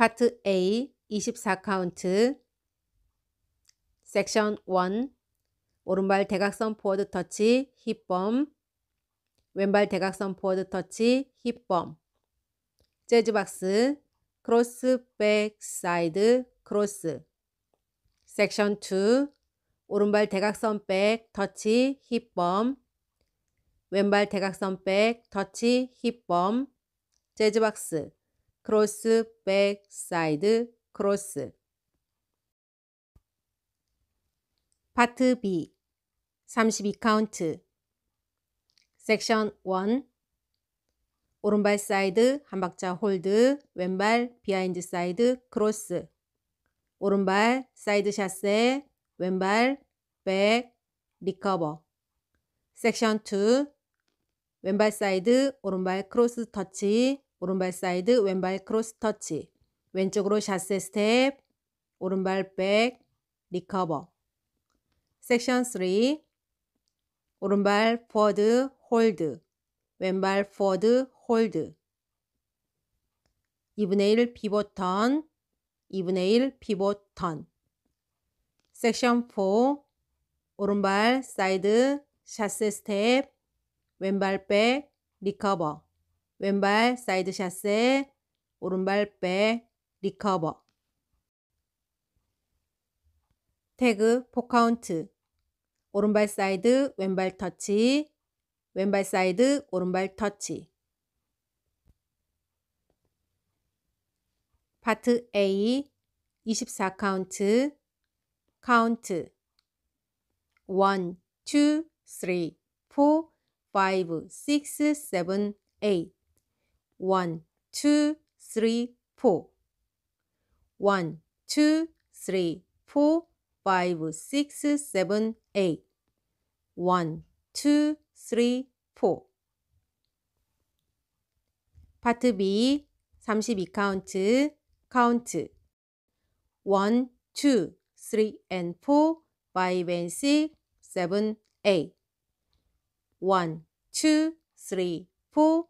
파트 A 24카운트 섹션 1 오른발 대각선 포워드 터치 힙범 왼발 대각선 포워드 터치 힙범 재즈박스 크로스 백 사이드 크로스 섹션 2 오른발 대각선 백 터치 힙범 왼발 대각선 백 터치 힙범 재즈박스 크로스, 백, 사이드, 크로스. 파트 B 32 카운트 섹션 1 오른발 사이드 한 박자 홀드 왼발 비하인드 사이드 크로스 오른발 사이드 샷세 왼발 백 리커버 섹션 2 왼발 사이드 오른발 크로스 터치 오른발 사이드, 왼발 크로스 터치. 왼쪽으로 샷세 스텝, 오른발 백, 리커버. 섹션 3. 오른발 포워드, 홀드. 왼발 포워드, 홀드. 2분의 1 피봇 턴. 2분의 1 피봇 턴. 섹션 4. 오른발 사이드, 샷세 스텝, 왼발 백, 리커버. 왼발 사이드 샷에 오른발 백 리커버 태그 포카운트 오른발 사이드 왼발 터치 왼발 사이드 오른발 터치 파트 A 24 카운트 카운트 1 2 3 4 5 6 7 8 one, two, three, four. one, two, three, four, five, six, seven, eight. one, two, three, four. 파트 B 32 카운트 카운트 1 2 3 and 4 5 and 6 7 8 1 2 3 4